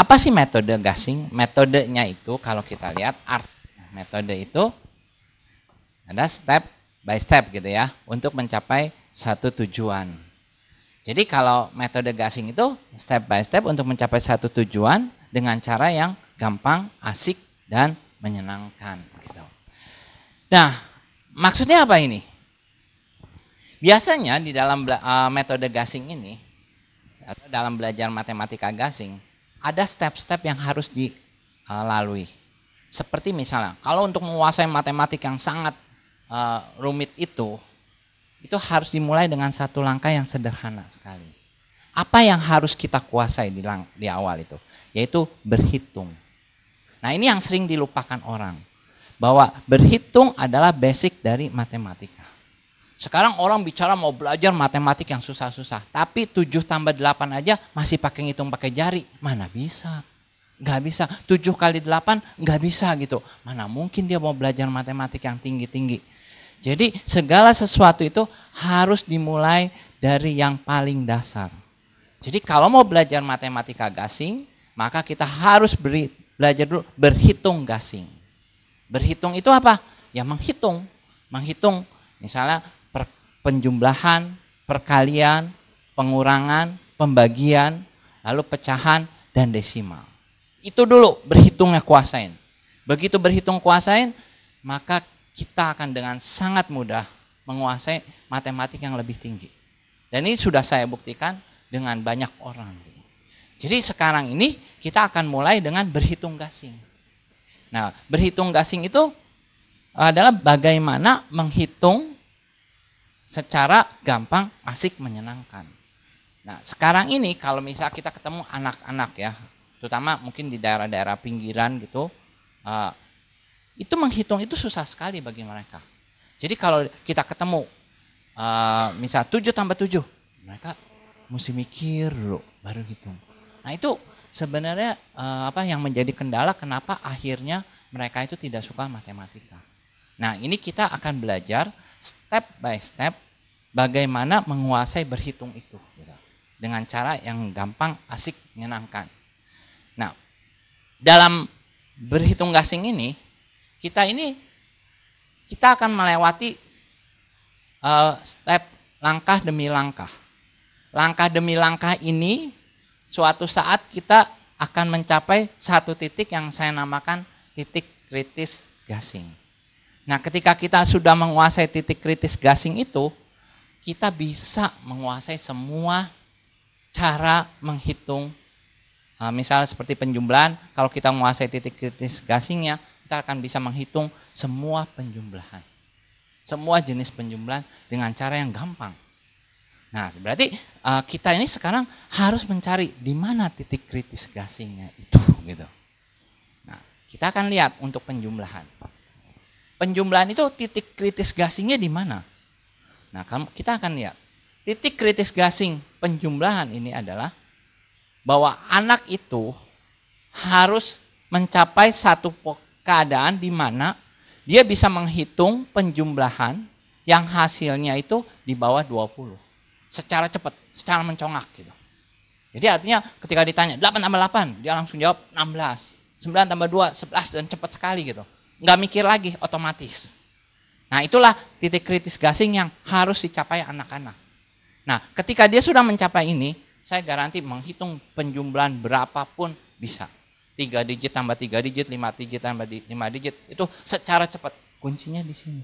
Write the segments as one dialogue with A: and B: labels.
A: Apa sih metode gasing? Metodenya itu kalau kita lihat art nah, metode itu ada step by step gitu ya untuk mencapai satu tujuan. Jadi kalau metode gasing itu step by step untuk mencapai satu tujuan dengan cara yang gampang, asik dan menyenangkan gitu. Nah, maksudnya apa ini? Biasanya di dalam eh, metode gasing ini atau dalam belajar matematika gasing ada step-step yang harus dilalui. Eh, Seperti misalnya, kalau untuk menguasai matematik yang sangat uh, rumit itu, itu harus dimulai dengan satu langkah yang sederhana sekali. Apa yang harus kita kuasai di, lang di awal itu? Yaitu berhitung. Nah ini yang sering dilupakan orang. Bahwa berhitung adalah basic dari matematika. Sekarang orang bicara mau belajar matematik yang susah-susah. Tapi 7 tambah 8 aja masih pakai ngitung pakai jari. Mana bisa? Gak bisa. 7 kali 8 gak bisa gitu. Mana mungkin dia mau belajar matematik yang tinggi-tinggi. Jadi segala sesuatu itu harus dimulai dari yang paling dasar. Jadi kalau mau belajar matematika gasing, maka kita harus beri, belajar dulu berhitung gasing. Berhitung itu apa? Ya menghitung. Menghitung misalnya penjumlahan, perkalian, pengurangan, pembagian, lalu pecahan dan desimal. Itu dulu berhitungnya kuasain. Begitu berhitung kuasain, maka kita akan dengan sangat mudah menguasai matematik yang lebih tinggi. Dan ini sudah saya buktikan dengan banyak orang. Jadi sekarang ini kita akan mulai dengan berhitung gasing. Nah, berhitung gasing itu adalah bagaimana menghitung secara gampang asik menyenangkan. Nah sekarang ini kalau misal kita ketemu anak-anak ya, terutama mungkin di daerah-daerah pinggiran gitu, uh, itu menghitung itu susah sekali bagi mereka. Jadi kalau kita ketemu uh, misal 7 tambah 7, mereka mesti mikir dulu baru hitung. Nah itu sebenarnya uh, apa yang menjadi kendala kenapa akhirnya mereka itu tidak suka matematika. Nah ini kita akan belajar step by step bagaimana menguasai berhitung itu gitu. dengan cara yang gampang, asik, menyenangkan. Nah, dalam berhitung gasing ini kita ini kita akan melewati uh, step langkah demi langkah. Langkah demi langkah ini suatu saat kita akan mencapai satu titik yang saya namakan titik kritis gasing. Nah, ketika kita sudah menguasai titik kritis gasing itu, kita bisa menguasai semua cara menghitung. Nah, misalnya seperti penjumlahan, kalau kita menguasai titik kritis gasingnya, kita akan bisa menghitung semua penjumlahan. Semua jenis penjumlahan dengan cara yang gampang. Nah, berarti eh, kita ini sekarang harus mencari di mana titik kritis gasingnya itu gitu. Nah, kita akan lihat untuk penjumlahan penjumlahan itu titik kritis gasingnya di mana? Nah, kamu kita akan lihat. Titik kritis gasing penjumlahan ini adalah bahwa anak itu harus mencapai satu keadaan di mana dia bisa menghitung penjumlahan yang hasilnya itu di bawah 20. Secara cepat, secara mencongak gitu. Jadi artinya ketika ditanya 8 tambah 8, dia langsung jawab 16. 9 tambah 2, 11 dan cepat sekali gitu nggak mikir lagi otomatis. Nah itulah titik kritis gasing yang harus dicapai anak-anak. Nah ketika dia sudah mencapai ini, saya garanti menghitung penjumlahan berapapun bisa. Tiga digit tambah tiga digit, lima digit tambah lima digit, itu secara cepat. Kuncinya di sini.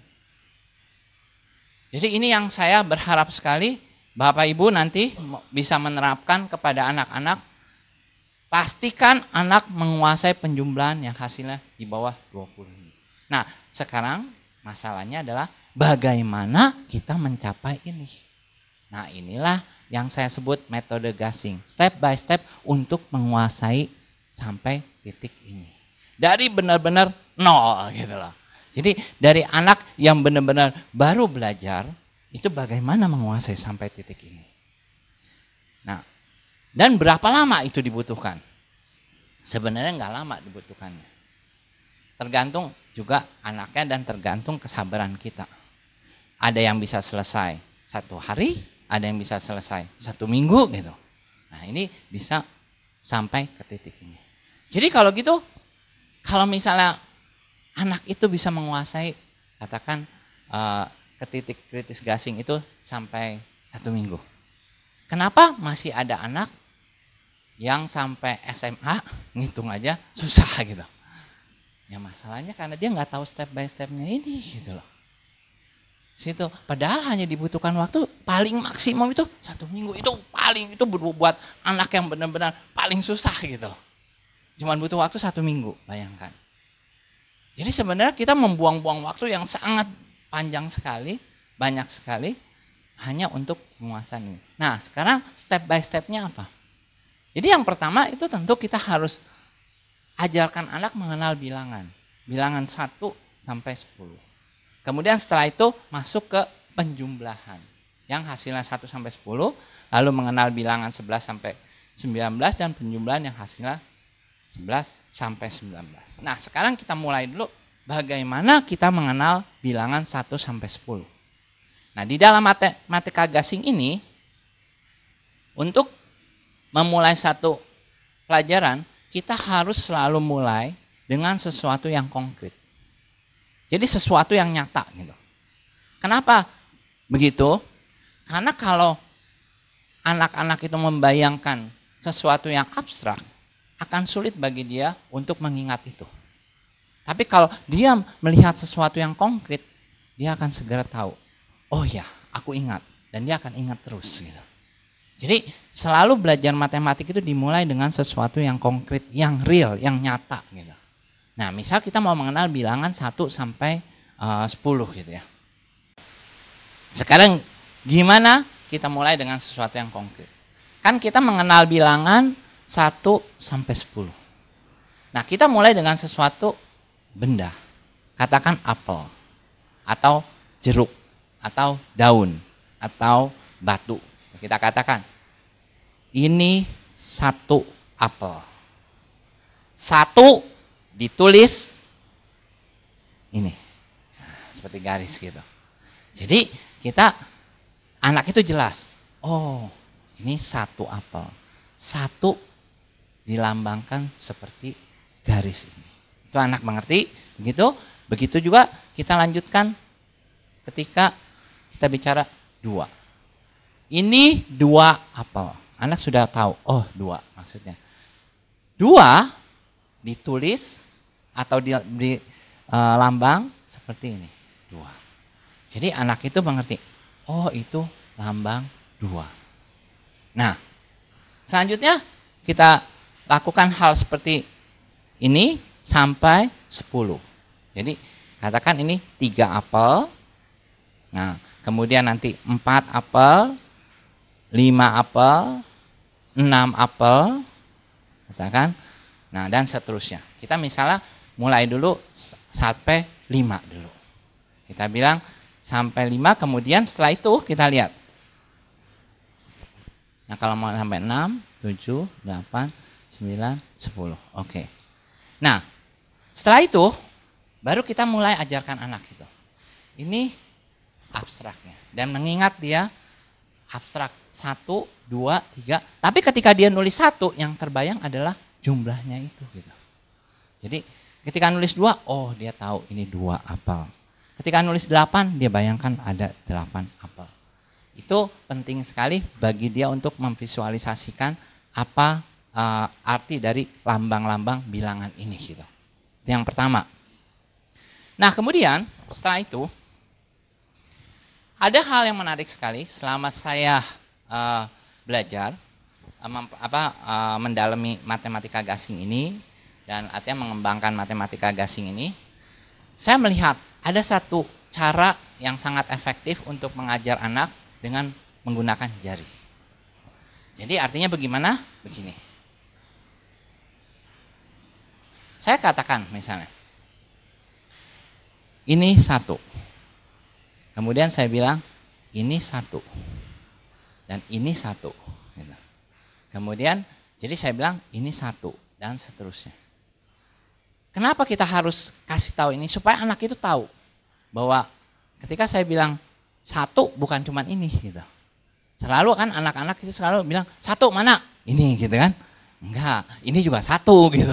A: Jadi ini yang saya berharap sekali Bapak Ibu nanti bisa menerapkan kepada anak-anak. Pastikan anak menguasai penjumlahan yang hasilnya di bawah 25. Nah, sekarang masalahnya adalah bagaimana kita mencapai ini. Nah, inilah yang saya sebut metode gasing. Step by step untuk menguasai sampai titik ini. Dari benar-benar nol gitu loh. Jadi dari anak yang benar-benar baru belajar itu bagaimana menguasai sampai titik ini. Nah, dan berapa lama itu dibutuhkan? Sebenarnya nggak lama dibutuhkannya. Tergantung juga anaknya dan tergantung kesabaran kita. Ada yang bisa selesai satu hari, ada yang bisa selesai satu minggu gitu. Nah ini bisa sampai ke titik ini. Jadi kalau gitu, kalau misalnya anak itu bisa menguasai, katakan eh, ke titik kritis gasing itu sampai satu minggu. Kenapa masih ada anak yang sampai SMA ngitung aja susah gitu? Ya masalahnya karena dia nggak tahu step by stepnya ini gitu loh. Situ. Padahal hanya dibutuhkan waktu paling maksimum itu satu minggu itu paling itu buat anak yang benar-benar paling susah gitu loh. Cuman butuh waktu satu minggu, bayangkan. Jadi sebenarnya kita membuang-buang waktu yang sangat panjang sekali, banyak sekali, hanya untuk penguasaan ini. Nah sekarang step by stepnya apa? Jadi yang pertama itu tentu kita harus ajarkan anak mengenal bilangan. Bilangan 1 sampai 10. Kemudian setelah itu masuk ke penjumlahan. Yang hasilnya 1 sampai 10, lalu mengenal bilangan 11 sampai 19 dan penjumlahan yang hasilnya 11 sampai 19. Nah, sekarang kita mulai dulu bagaimana kita mengenal bilangan 1 sampai 10. Nah, di dalam matematika gasing ini untuk memulai satu pelajaran kita harus selalu mulai dengan sesuatu yang konkret. Jadi sesuatu yang nyata gitu. Kenapa begitu? Karena kalau anak-anak itu membayangkan sesuatu yang abstrak, akan sulit bagi dia untuk mengingat itu. Tapi kalau dia melihat sesuatu yang konkret, dia akan segera tahu. Oh ya, aku ingat dan dia akan ingat terus gitu. Jadi selalu belajar matematik itu dimulai dengan sesuatu yang konkret, yang real, yang nyata gitu. Nah, misal kita mau mengenal bilangan 1 sampai eh, uh, 10 gitu ya. Sekarang gimana kita mulai dengan sesuatu yang konkret? Kan kita mengenal bilangan 1 sampai 10. Nah, kita mulai dengan sesuatu benda. Katakan apel atau jeruk atau daun atau batu Nah, kita katakan, ini satu apel. Satu ditulis ini. Nah, seperti garis gitu. Jadi kita anak itu jelas. Oh ini satu apel. Satu dilambangkan seperti garis ini. Itu anak mengerti, begitu. Begitu juga kita lanjutkan ketika kita bicara dua. Ini dua apel. Anak sudah tahu, oh dua maksudnya. Dua ditulis atau di, di e, lambang seperti ini. Dua. Jadi anak itu mengerti, oh itu lambang dua. Nah, selanjutnya kita lakukan hal seperti ini sampai sepuluh. Jadi katakan ini tiga apel. Nah, kemudian nanti empat apel, lima apel, enam apel, katakan. Nah, dan seterusnya. Kita misalnya mulai dulu sampai lima dulu. Kita bilang sampai lima, kemudian setelah itu kita lihat. Nah, kalau mau sampai enam, tujuh, delapan, sembilan, sepuluh. Oke. Nah, setelah itu baru kita mulai ajarkan anak itu. Ini abstraknya dan mengingat dia abstrak. Satu, dua, tiga. Tapi ketika dia nulis satu, yang terbayang adalah jumlahnya itu. Gitu. Jadi ketika nulis dua, oh dia tahu ini dua apel. Ketika nulis delapan, dia bayangkan ada delapan apel. Itu penting sekali bagi dia untuk memvisualisasikan apa uh, arti dari lambang-lambang bilangan ini. Gitu. yang pertama. Nah kemudian setelah itu ada hal yang menarik sekali selama saya uh, belajar um, apa uh, mendalami matematika gasing ini dan artinya mengembangkan matematika gasing ini, saya melihat ada satu cara yang sangat efektif untuk mengajar anak dengan menggunakan jari. Jadi artinya bagaimana? Begini. Saya katakan misalnya, ini satu, Kemudian saya bilang, ini satu. Dan ini satu. Gitu. Kemudian, jadi saya bilang, ini satu. Dan seterusnya. Kenapa kita harus kasih tahu ini? Supaya anak itu tahu bahwa ketika saya bilang satu bukan cuma ini gitu. Selalu kan anak-anak itu selalu bilang satu mana? Ini gitu kan? Enggak, ini juga satu gitu.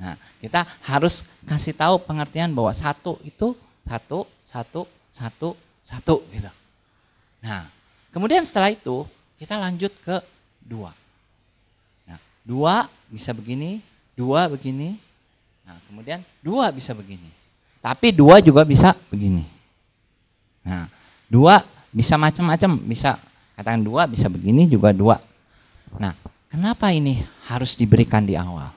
A: Nah, kita harus kasih tahu pengertian bahwa satu itu satu, satu, satu, satu gitu. Nah, kemudian setelah itu kita lanjut ke dua. Nah, dua bisa begini, dua begini. Nah, kemudian dua bisa begini. Tapi dua juga bisa begini. Nah, dua bisa macam-macam, bisa katakan dua bisa begini juga dua. Nah, kenapa ini harus diberikan di awal?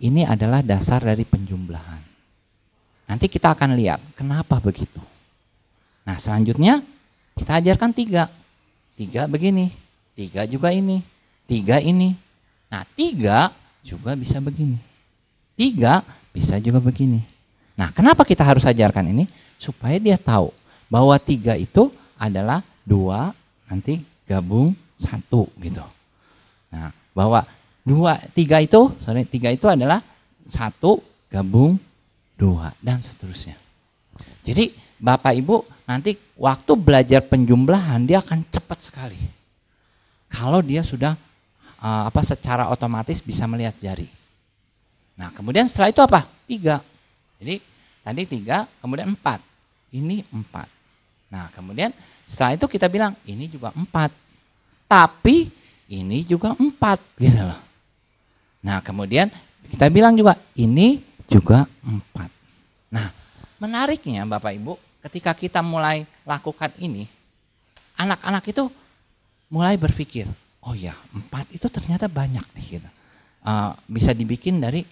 A: Ini adalah dasar dari penjumlahan. Nanti kita akan lihat kenapa begitu. Nah selanjutnya kita ajarkan tiga. Tiga begini, tiga juga ini, tiga ini. Nah tiga juga bisa begini. Tiga bisa juga begini. Nah kenapa kita harus ajarkan ini? Supaya dia tahu bahwa tiga itu adalah dua nanti gabung satu gitu. Nah bahwa dua tiga itu sorry tiga itu adalah satu gabung dua dan seterusnya. Jadi Bapak Ibu nanti waktu belajar penjumlahan dia akan cepat sekali. Kalau dia sudah eh, apa secara otomatis bisa melihat jari. Nah kemudian setelah itu apa? Tiga. Jadi tadi tiga, kemudian empat. Ini empat. Nah kemudian setelah itu kita bilang ini juga empat. Tapi ini juga empat gitu loh. Nah kemudian kita bilang juga ini juga empat. Nah menariknya Bapak Ibu ketika kita mulai lakukan ini, anak-anak itu mulai berpikir, oh ya empat itu ternyata banyak nih gitu. Uh, bisa dibikin dari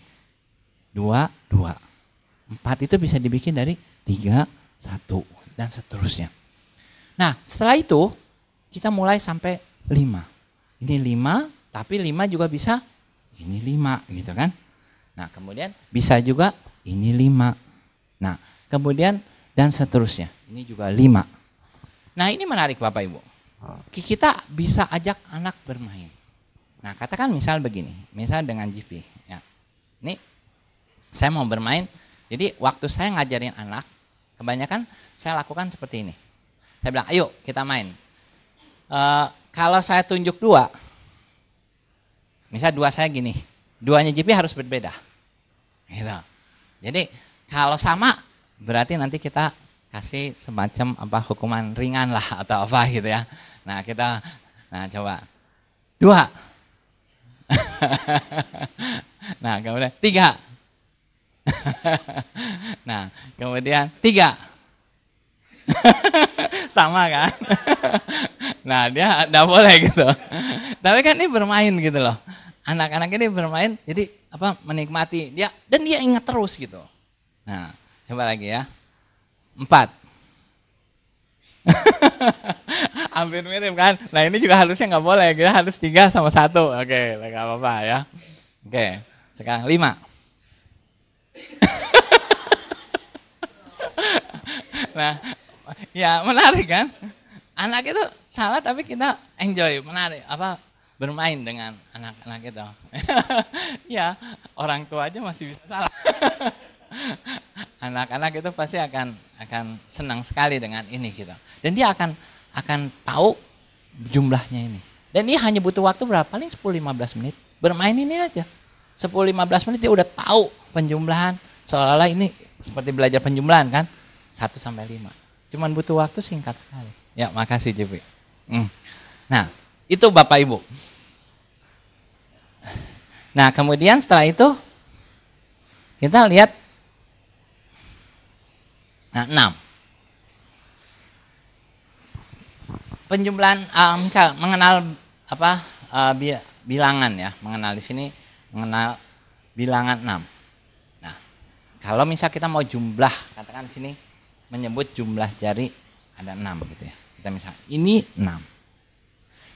A: dua dua, empat itu bisa dibikin dari tiga satu dan seterusnya. Nah setelah itu kita mulai sampai lima. Ini lima, tapi lima juga bisa ini lima gitu kan. Nah kemudian bisa juga ini lima. Nah kemudian dan seterusnya. Ini juga lima. Nah ini menarik Bapak Ibu. Kita bisa ajak anak bermain. Nah katakan misal begini, misal dengan GP. Ya. Ini saya mau bermain, jadi waktu saya ngajarin anak, kebanyakan saya lakukan seperti ini. Saya bilang, ayo kita main. E, kalau saya tunjuk dua, misal dua saya gini, duanya GP harus berbeda. Gitu. Jadi kalau sama berarti nanti kita kasih semacam apa hukuman ringan lah atau apa gitu ya. Nah kita, nah coba dua, nah kemudian tiga, nah kemudian tiga, sama kan? nah dia tidak boleh gitu. Tapi kan ini bermain gitu loh. Anak-anak ini bermain, jadi apa menikmati dia dan dia ingat terus gitu. Nah, Coba lagi ya. Empat. Hampir mirip kan? Nah ini juga harusnya nggak boleh, kita harus tiga sama satu. Oke, nah, nggak apa-apa ya. Oke, sekarang lima. nah, ya menarik kan? Anak itu salah tapi kita enjoy, menarik. Apa bermain dengan anak-anak itu? ya, orang tua aja masih bisa salah anak-anak itu pasti akan akan senang sekali dengan ini gitu. Dan dia akan akan tahu jumlahnya ini. Dan dia hanya butuh waktu berapa? Paling 10-15 menit. Bermain ini aja. 10-15 menit dia udah tahu penjumlahan. Seolah-olah ini seperti belajar penjumlahan kan. 1 sampai 5. Cuman butuh waktu singkat sekali. Ya makasih JP. Hmm. Nah itu Bapak Ibu. Nah kemudian setelah itu kita lihat Nah, enam. Penjumlahan uh, misal mengenal apa uh, bi bilangan ya, mengenal di sini mengenal bilangan enam. Nah, kalau misal kita mau jumlah, katakan di sini menyebut jumlah jari ada enam gitu ya. Kita misal ini enam.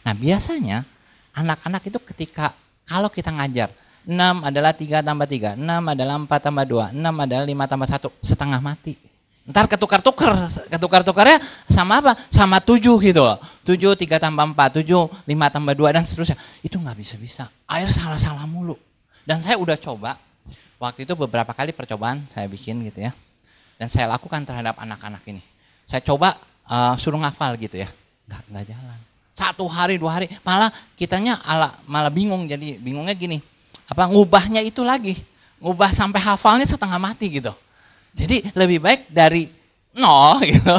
A: Nah, biasanya anak-anak itu ketika kalau kita ngajar enam adalah tiga tambah tiga, enam adalah empat tambah dua, enam adalah lima tambah satu setengah mati Ntar ketukar-tukar, ketukar-tukarnya sama apa? Sama tujuh gitu loh. Tujuh, tiga tambah empat, tujuh, lima tambah dua, dan seterusnya. Itu nggak bisa-bisa. Air salah-salah mulu. Dan saya udah coba, waktu itu beberapa kali percobaan saya bikin gitu ya. Dan saya lakukan terhadap anak-anak ini. Saya coba uh, suruh ngafal gitu ya. Nggak, nggak jalan. Satu hari, dua hari. Malah kitanya ala, malah bingung. Jadi bingungnya gini, apa ngubahnya itu lagi. Ngubah sampai hafalnya setengah mati gitu. Jadi lebih baik dari nol gitu.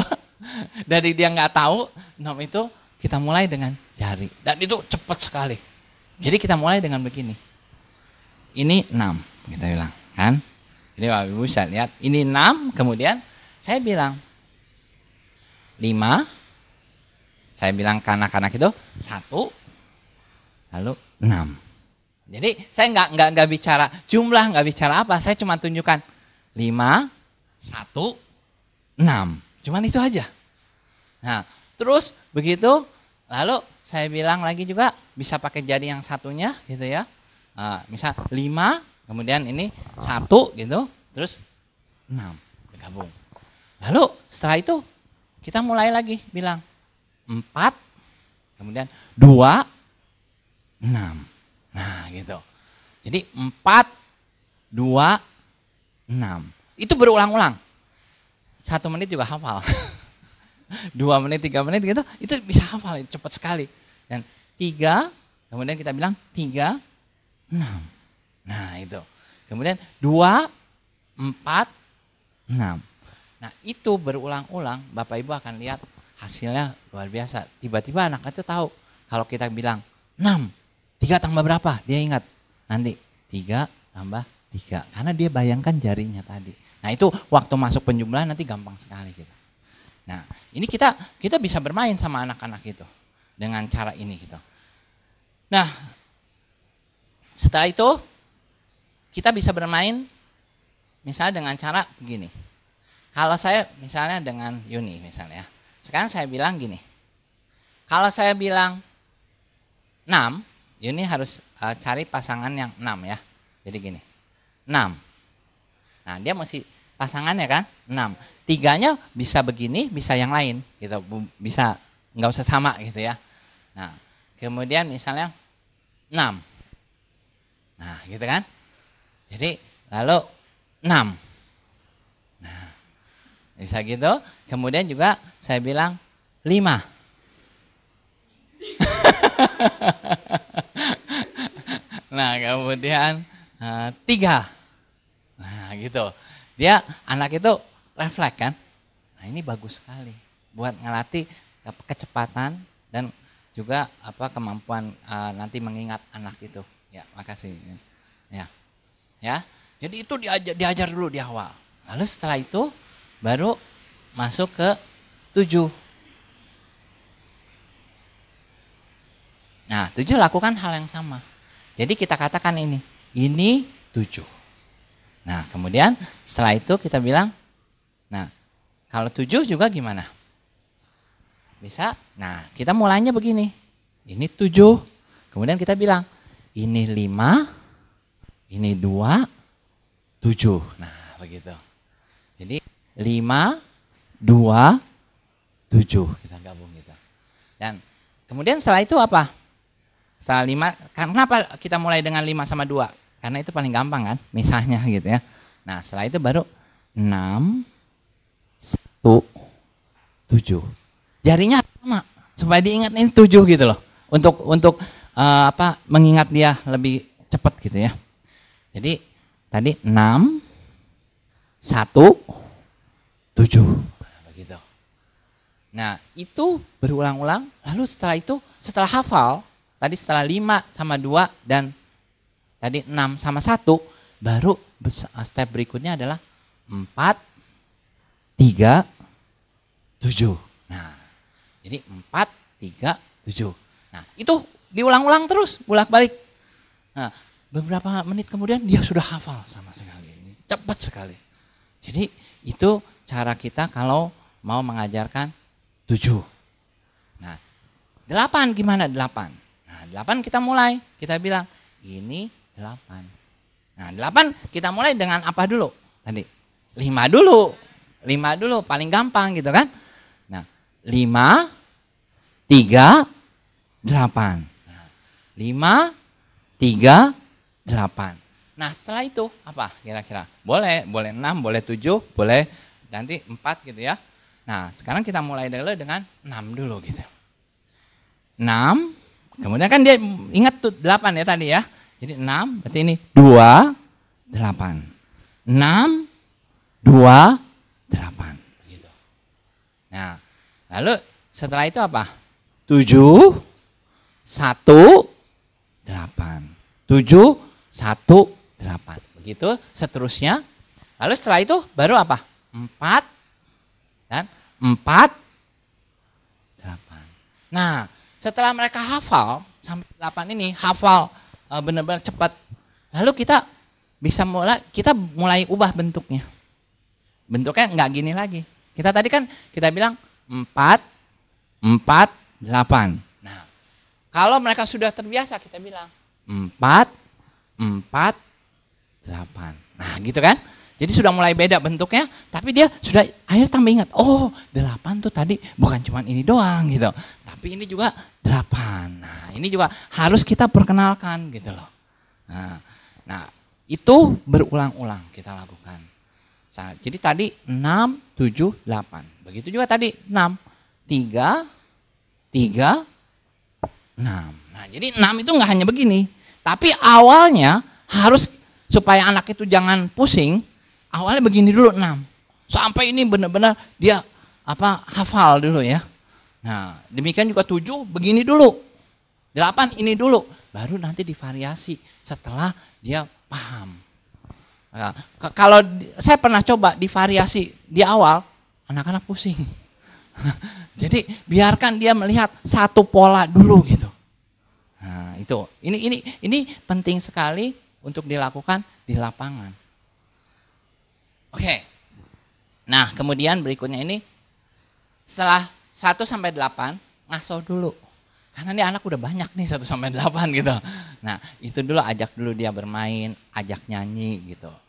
A: Dari dia nggak tahu, nom itu kita mulai dengan jari Dan itu cepat sekali. Jadi kita mulai dengan begini. Ini enam kita bilang, kan? Ini Bapak Ibu bisa lihat, ini enam kemudian saya bilang lima, saya bilang kanak-kanak itu satu lalu enam. Jadi saya nggak nggak nggak bicara jumlah, nggak bicara apa, saya cuma tunjukkan lima satu, enam. Cuman itu aja. Nah, terus begitu, lalu saya bilang lagi juga bisa pakai jari yang satunya gitu ya. misal ah, lima, kemudian ini satu gitu, terus enam bergabung. Lalu setelah itu kita mulai lagi bilang empat, kemudian dua, enam. Nah gitu. Jadi empat, dua, enam. Itu berulang-ulang. Satu menit juga hafal. Dua menit, tiga menit gitu, itu bisa hafal, cepat sekali. Dan tiga, kemudian kita bilang tiga, enam. Nah itu. Kemudian dua, empat, enam. Nah itu berulang-ulang, Bapak Ibu akan lihat hasilnya luar biasa. Tiba-tiba anak itu tahu kalau kita bilang enam tiga tambah berapa? Dia ingat nanti tiga tambah tiga. Karena dia bayangkan jarinya tadi. Nah itu waktu masuk penjumlahan nanti gampang sekali kita Nah ini kita kita bisa bermain sama anak-anak itu Dengan cara ini gitu. Nah setelah itu kita bisa bermain misalnya dengan cara begini. Kalau saya misalnya dengan Yuni misalnya. Ya. Sekarang saya bilang gini. Kalau saya bilang 6, Yuni harus eh, cari pasangan yang 6 ya. Jadi gini. 6. Nah, dia masih pasangannya kan 6. Tiganya bisa begini, bisa yang lain gitu. Bisa nggak usah sama gitu ya. Nah, kemudian misalnya 6. Nah, gitu kan? Jadi lalu 6. Nah, bisa gitu. Kemudian juga saya bilang 5. nah, kemudian Eh, tiga. Nah gitu. Dia anak itu refleks kan. Nah ini bagus sekali buat ngelatih kecepatan dan juga apa kemampuan uh, nanti mengingat anak itu. Ya makasih. Ya. Ya. Jadi itu diajar, diajar dulu di awal. Lalu setelah itu baru masuk ke tujuh. Nah, tujuh lakukan hal yang sama. Jadi kita katakan ini, ini tujuh. Nah, kemudian setelah itu kita bilang, nah, kalau tujuh juga gimana? Bisa? Nah, kita mulainya begini. Ini tujuh. Kemudian kita bilang, ini lima, ini dua, tujuh. Nah, begitu. Jadi, lima, dua, tujuh. Kita gabung gitu. Dan kemudian setelah itu apa? Setelah lima, kan kenapa kita mulai dengan lima sama dua? Karena itu paling gampang kan, misalnya gitu ya. Nah setelah itu baru 6, 1, 7. Jarinya sama, supaya diingat ini 7 gitu loh. Untuk untuk uh, apa mengingat dia lebih cepat gitu ya. Jadi tadi 6, 1, 7. Begitu. Nah itu berulang-ulang, lalu setelah itu setelah hafal, tadi setelah 5 sama 2 dan Tadi 6 sama 1, baru uh, step berikutnya adalah 4, 3, 7. Nah, jadi 4, 3, 7. Nah, itu diulang-ulang terus, bolak-balik. Nah, beberapa menit kemudian dia sudah hafal sama sekali. Cepat sekali. Jadi itu cara kita kalau mau mengajarkan 7. Nah, 8 gimana 8? Nah, 8 kita mulai. Kita bilang, ini Delapan. Nah delapan kita mulai dengan apa dulu tadi? Lima dulu. Lima dulu paling gampang gitu kan. Nah lima, tiga, delapan. 5 nah, lima, tiga, delapan. Nah setelah itu apa kira-kira? Boleh, boleh enam, boleh tujuh, boleh ganti empat gitu ya. Nah sekarang kita mulai dulu dengan enam dulu gitu. 6, kemudian kan dia ingat tuh 8 ya tadi ya. Jadi 6, berarti ini 2, 8. 6, 2, 8. Gitu. Nah, lalu setelah itu apa? 7, 1, 8. 7, 1, 8. Begitu seterusnya. Lalu setelah itu baru apa? 4, dan 4, 8. Nah, setelah mereka hafal, sampai 8 ini hafal uh, benar-benar cepat. Lalu kita bisa mulai kita mulai ubah bentuknya. Bentuknya nggak gini lagi. Kita tadi kan kita bilang empat empat delapan Nah, kalau mereka sudah terbiasa kita bilang empat empat delapan Nah, gitu kan? Jadi sudah mulai beda bentuknya, tapi dia sudah akhirnya tambah ingat, oh delapan tuh tadi bukan cuma ini doang gitu. Tapi ini juga delapan. Nah ini juga harus kita perkenalkan gitu loh. Nah, nah itu berulang-ulang kita lakukan. Jadi tadi enam, tujuh, delapan. Begitu juga tadi enam, tiga, tiga, enam. Nah jadi enam itu nggak hanya begini. Tapi awalnya harus supaya anak itu jangan pusing, Awalnya begini dulu enam. Sampai ini benar-benar dia apa hafal dulu ya. Nah, demikian juga tujuh begini dulu. Delapan ini dulu, baru nanti divariasi setelah dia paham. Nah, kalau saya pernah coba divariasi di awal, anak-anak pusing.
B: Jadi
A: biarkan dia melihat satu pola dulu gitu. Nah, itu. Ini ini ini penting sekali untuk dilakukan di lapangan. Oke. Okay. Nah, kemudian berikutnya ini setelah 1 sampai 8 ngaso dulu. Karena ini anak udah banyak nih 1 sampai 8 gitu. Nah, itu dulu ajak dulu dia bermain, ajak nyanyi gitu.